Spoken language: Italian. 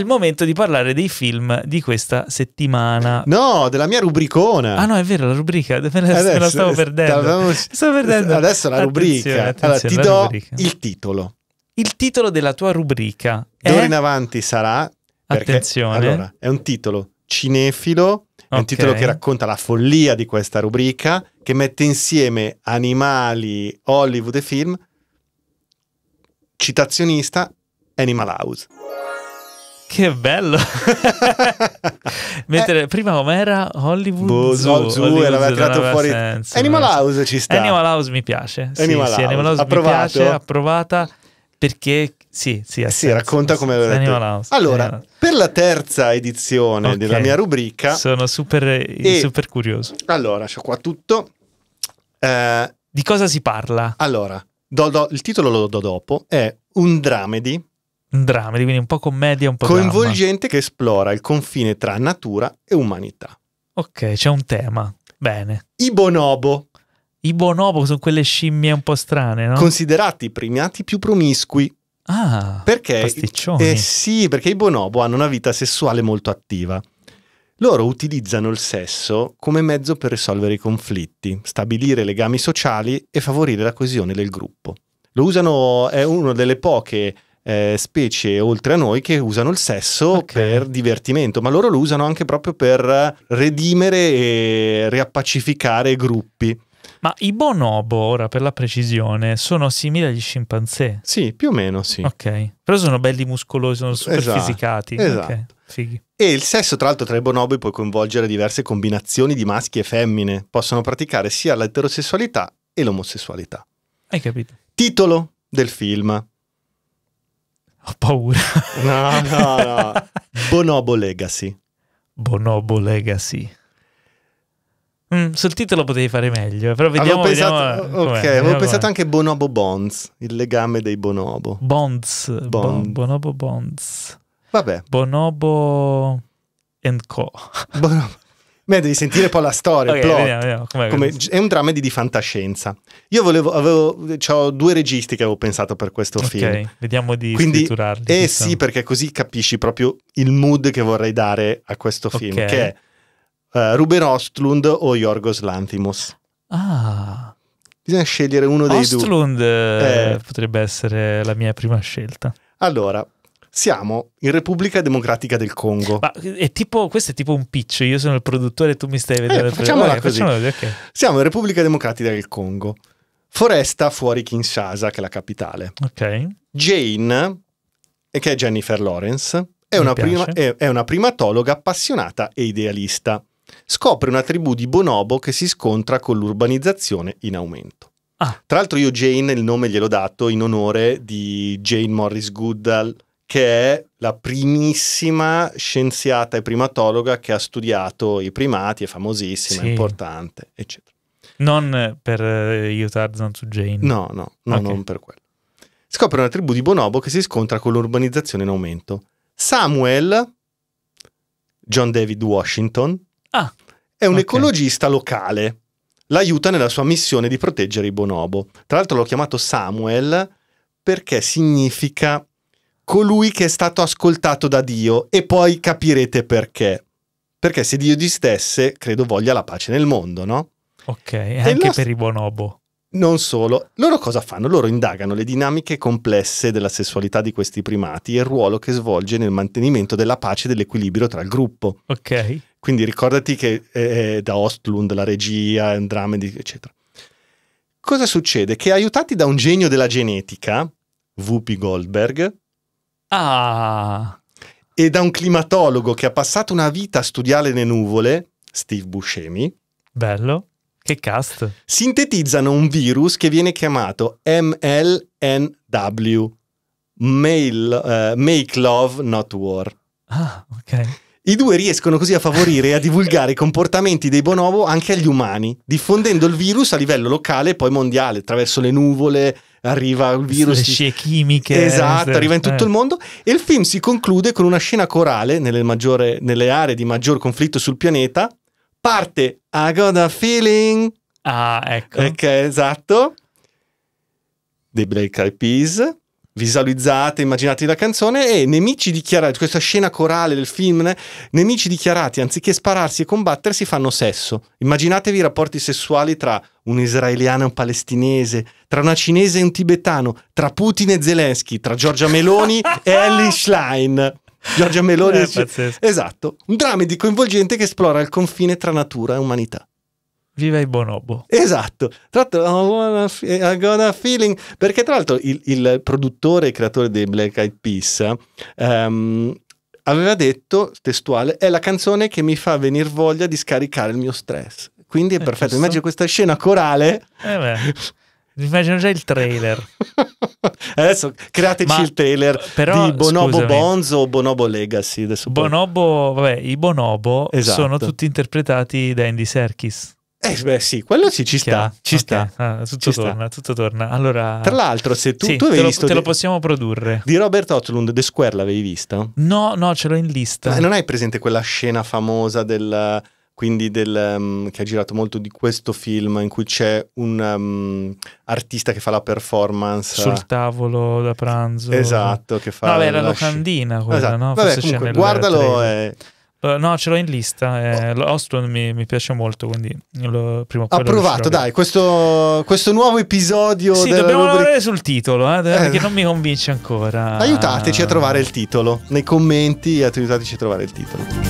il momento di parlare dei film di questa settimana. No, della mia rubricona. Ah no, è vero, la rubrica, me la, adesso, me la stavo perdendo. Stavamo... Stavo perdendo. Adesso la rubrica. Attenzione, attenzione, allora, ti do rubrica. il titolo. Il titolo della tua rubrica. D'ora è... in avanti sarà... Perché, attenzione. Allora, è un titolo cinefilo, è un titolo che racconta la follia di questa rubrica, che mette insieme animali, Hollywood e film, citazionista, Animal House. Che bello! Mentre eh. prima com'era Hollywood Bo, Zoo, Zoo Hollywood era Zoo tirato fuori senso, Animal House ci sta. Animal House mi piace. Animal, sì, House. Animal House Approvato. mi piace, approvata perché sì, sì, sì senso. racconta come aveva detto. House, allora, Animal per la terza edizione okay. della mia rubrica sono super, eh, e, super curioso. Allora, c'ho qua tutto. Eh, Di cosa si parla? Allora, do, do, il titolo lo do dopo, è un dramedy un dramma, quindi un po' commedia, un po' coinvolgente dramma. che esplora il confine tra natura e umanità. Ok, c'è un tema. Bene. I bonobo. I bonobo sono quelle scimmie un po' strane, no? Considerati i primati più promiscui. Ah, perché? Pasticcioni. Eh sì, perché i bonobo hanno una vita sessuale molto attiva. Loro utilizzano il sesso come mezzo per risolvere i conflitti, stabilire legami sociali e favorire la coesione del gruppo. Lo usano, è una delle poche eh, specie oltre a noi che usano il sesso okay. per divertimento, ma loro lo usano anche proprio per redimere e riappacificare gruppi. Ma i bonobo, ora per la precisione, sono simili agli scimpanzé? Sì, più o meno sì. Ok, però sono belli muscolosi, sono super esatto, fisicati. Esatto. Okay. Fighi. E il sesso, tra l'altro, tra i bonobo può coinvolgere diverse combinazioni di maschi e femmine. Possono praticare sia l'eterosessualità e l'omosessualità. Hai capito? Titolo del film. Ho paura. No, no, no. Bonobo Legacy. Bonobo Legacy. Mm, sul titolo potevi fare meglio, eh, però vediamo. Avevo pensato, vediamo, eh, ok, avevo pensato anche Bonobo Bonds, il legame dei Bonobo. Bonds. Bond. Bon, bonobo Bonds. Vabbè. Bonobo and Co. Bonobo. Beh, devi sentire poi la storia, okay, vediamo, vediamo. Come, è un dramma di fantascienza. Io volevo, avevo, ho due registi che avevo pensato per questo okay, film. vediamo di Quindi, scritturarli. Eh diciamo. sì, perché così capisci proprio il mood che vorrei dare a questo film, okay. che è uh, Ruben Ostlund o Yorgos Lanthimos. Ah... Bisogna scegliere uno Ostlund dei due. Ostlund eh, eh, potrebbe essere la mia prima scelta. Allora, siamo in Repubblica Democratica del Congo. Ma eh, è tipo, questo è tipo un pitch, io sono il produttore e tu mi stai vedendo. Eh, facciamola eh, così. Facciamola, okay. Siamo in Repubblica Democratica del Congo. Foresta fuori Kinshasa, che è la capitale. Ok. Jane, che è Jennifer Lawrence, è una, prima, è, è una primatologa appassionata e idealista. Scopre una tribù di bonobo che si scontra con l'urbanizzazione in aumento. Ah. Tra l'altro io Jane il nome gliel'ho dato in onore di Jane Morris Goodall, che è la primissima scienziata e primatologa che ha studiato i primati, è famosissima, sì. è importante, eccetera. Non per eh, Tarzan su Jane. No, no, no okay. non per quello. Scopre una tribù di bonobo che si scontra con l'urbanizzazione in aumento. Samuel, John David Washington, ah, è un okay. ecologista locale. L'aiuta nella sua missione di proteggere i bonobo. Tra l'altro l'ho chiamato Samuel perché significa colui che è stato ascoltato da Dio e poi capirete perché. Perché se Dio distesse, credo voglia la pace nel mondo, no? Ok, anche lo... per i bonobo. Non solo, loro cosa fanno? Loro indagano le dinamiche complesse della sessualità di questi primati e il ruolo che svolge nel mantenimento della pace e dell'equilibrio tra il gruppo. Ok. Quindi ricordati che eh, eh da Ostlund, la regia, Andramedi, eccetera. Cosa succede? Che aiutati da un genio della genetica, Whoopi Goldberg, Ah! E da un climatologo che ha passato una vita a studiare le nuvole, Steve Buscemi. Bello. Che cast. Sintetizzano un virus che viene chiamato MLNW. Mail, uh, make love, not war. Ah, ok. I due riescono così a favorire e a divulgare i comportamenti dei bonobo anche agli umani, diffondendo il virus a livello locale e poi mondiale, attraverso le nuvole, arriva il virus. Le scie chimiche. Esatto, eh, arriva in eh. tutto eh. il mondo. E il film si conclude con una scena corale nelle, maggiore, nelle aree di maggior conflitto sul pianeta. Parte I got a feeling. Ah, ecco. Ok, esatto. The Blake Eyed Peas visualizzate, immaginate la canzone e nemici dichiarati, questa scena corale del film, né? nemici dichiarati anziché spararsi e combattersi fanno sesso. Immaginatevi i rapporti sessuali tra un israeliano e un palestinese, tra una cinese e un tibetano, tra Putin e Zelensky, tra Giorgia Meloni e Ellie Schlein. Giorgia Meloni è eh, pazzesco. Esatto, un dramma di coinvolgente che esplora il confine tra natura e umanità. Viva i bonobo. Esatto. Tra l'altro, eh, I got a feeling. Perché, tra l'altro, il, il produttore e creatore dei Black Eyed Peas um, aveva detto, testuale, è la canzone che mi fa venire voglia di scaricare il mio stress. Quindi è, è eh, perfetto. Giusto? Immagino questa scena corale. Eh beh. Immagino già il trailer. Adesso createci Ma, il trailer però, di Bonobo scusami, Bonzo o Bonobo Legacy. Bonobo, vabbè, i Bonobo esatto. sono tutti interpretati da Andy Serkis. Eh beh sì, quello sì ci sta, ci okay. sta. Ah, tutto ci torna, sta. tutto torna. Allora... Tra l'altro se tu, sì, tu avevi te lo, visto... Te lo possiamo produrre. Di Robert Otlund, The Square l'avevi visto? No, no, ce l'ho in lista. Ma non hai presente quella scena famosa del... Quindi del, um, che ha girato molto di questo film in cui c'è un um, artista che fa la performance sul tavolo da pranzo esatto che fa no, vabbè la, la locandina quella esatto. no? Vabbè, comunque, guardalo e eh, no, ce l'ho in lista. Eh, oh. mi, mi, piace molto, quindi lo, prima o poi Approvato, dai, questo, questo, nuovo episodio. Sì, dobbiamo rubrica... lavorare sul titolo, eh, eh. perché eh. non mi convince ancora. Aiutateci a trovare il titolo. Nei commenti aiutateci a trovare il titolo.